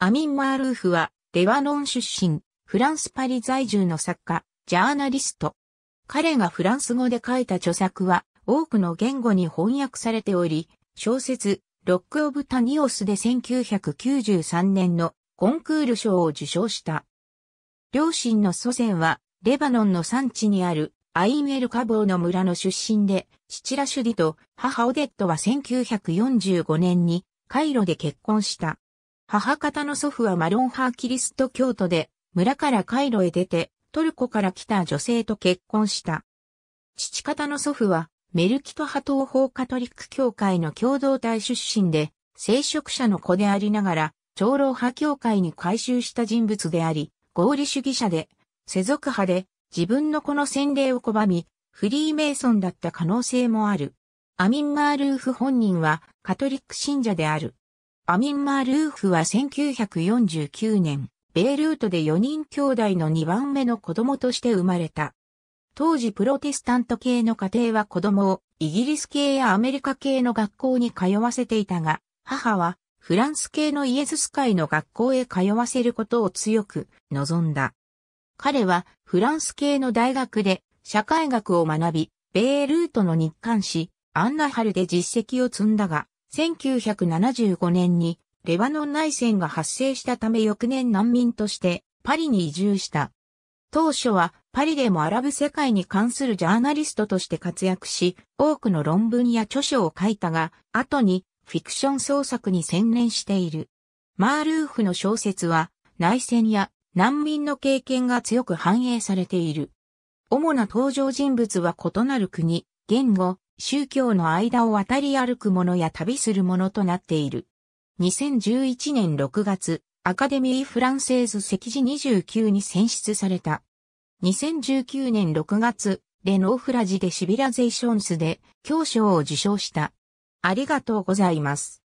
アミン・マールーフは、レバノン出身、フランスパリ在住の作家、ジャーナリスト。彼がフランス語で書いた著作は、多くの言語に翻訳されており、小説、ロック・オブ・タニオスで1993年のコンクール賞を受賞した。両親の祖先は、レバノンの産地にあるアインエル・カボーの村の出身で、父ラシュディと母オデットは1945年にカイロで結婚した。母方の祖父はマロン派キリスト教徒で、村からカイロへ出て、トルコから来た女性と結婚した。父方の祖父は、メルキト派東方カトリック教会の共同体出身で、聖職者の子でありながら、長老派教会に改宗した人物であり、合理主義者で、世俗派で、自分の子の洗礼を拒み、フリーメイソンだった可能性もある。アミン・マールーフ本人はカトリック信者である。アミン・マールーフは1949年、ベイルートで4人兄弟の2番目の子供として生まれた。当時プロテスタント系の家庭は子供をイギリス系やアメリカ系の学校に通わせていたが、母はフランス系のイエズス会の学校へ通わせることを強く望んだ。彼はフランス系の大学で社会学を学び、ベイルートの日刊誌、アンナハルで実績を積んだが、1975年にレバノン内戦が発生したため翌年難民としてパリに移住した。当初はパリでもアラブ世界に関するジャーナリストとして活躍し、多くの論文や著書を書いたが、後にフィクション創作に専念している。マールーフの小説は内戦や難民の経験が強く反映されている。主な登場人物は異なる国、言語、宗教の間を渡り歩く者や旅する者となっている。2011年6月、アカデミー・フランセーズ赤字29に選出された。2019年6月、レノーフラジでシビラゼーションスで教賞を受賞した。ありがとうございます。